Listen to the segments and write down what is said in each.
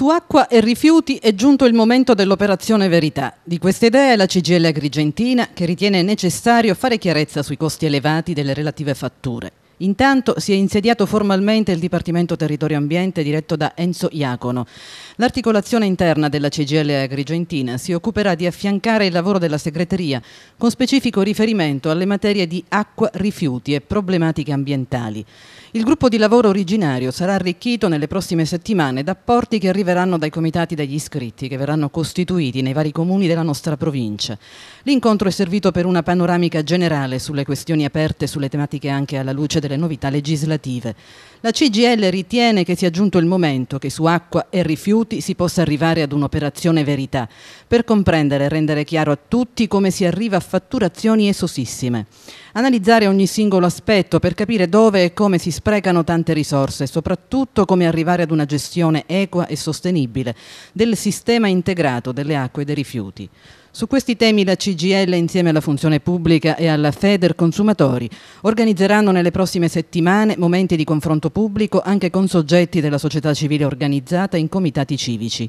Su acqua e rifiuti è giunto il momento dell'operazione verità. Di questa idea è la CGL Agrigentina che ritiene necessario fare chiarezza sui costi elevati delle relative fatture. Intanto si è insediato formalmente il Dipartimento Territorio Ambiente diretto da Enzo Iacono. L'articolazione interna della CGL Agrigentina si occuperà di affiancare il lavoro della segreteria con specifico riferimento alle materie di acqua, rifiuti e problematiche ambientali. Il gruppo di lavoro originario sarà arricchito nelle prossime settimane da apporti che arriveranno dai comitati degli iscritti che verranno costituiti nei vari comuni della nostra provincia. L'incontro è servito per una panoramica generale sulle questioni aperte e sulle tematiche anche alla luce del le novità legislative. La CGL ritiene che sia giunto il momento che su acqua e rifiuti si possa arrivare ad un'operazione verità, per comprendere e rendere chiaro a tutti come si arriva a fatturazioni esosissime. Analizzare ogni singolo aspetto per capire dove e come si sprecano tante risorse e soprattutto come arrivare ad una gestione equa e sostenibile del sistema integrato delle acque e dei rifiuti. Su questi temi la CGL insieme alla Funzione Pubblica e alla Feder Consumatori organizzeranno nelle prossime settimane momenti di confronto pubblico anche con soggetti della società civile organizzata in comitati civici.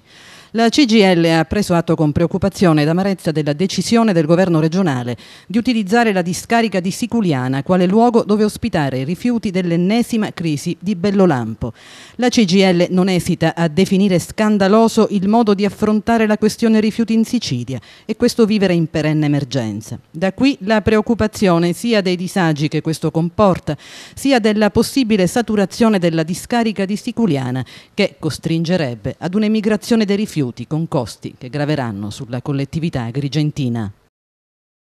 La CGL ha preso atto con preoccupazione ed amarezza della decisione del governo regionale di utilizzare la discarica di Siculiana quale luogo dove ospitare i rifiuti dell'ennesima crisi di Bellolampo. La CGL non esita a definire scandaloso il modo di affrontare la questione rifiuti in Sicilia e questo vivere in perenne emergenza. Da qui la preoccupazione sia dei disagi che questo comporta, sia della possibile saturazione della discarica di Siculiana che costringerebbe ad un'emigrazione dei rifiuti rifiuti con costi che graveranno sulla collettività agrigentina.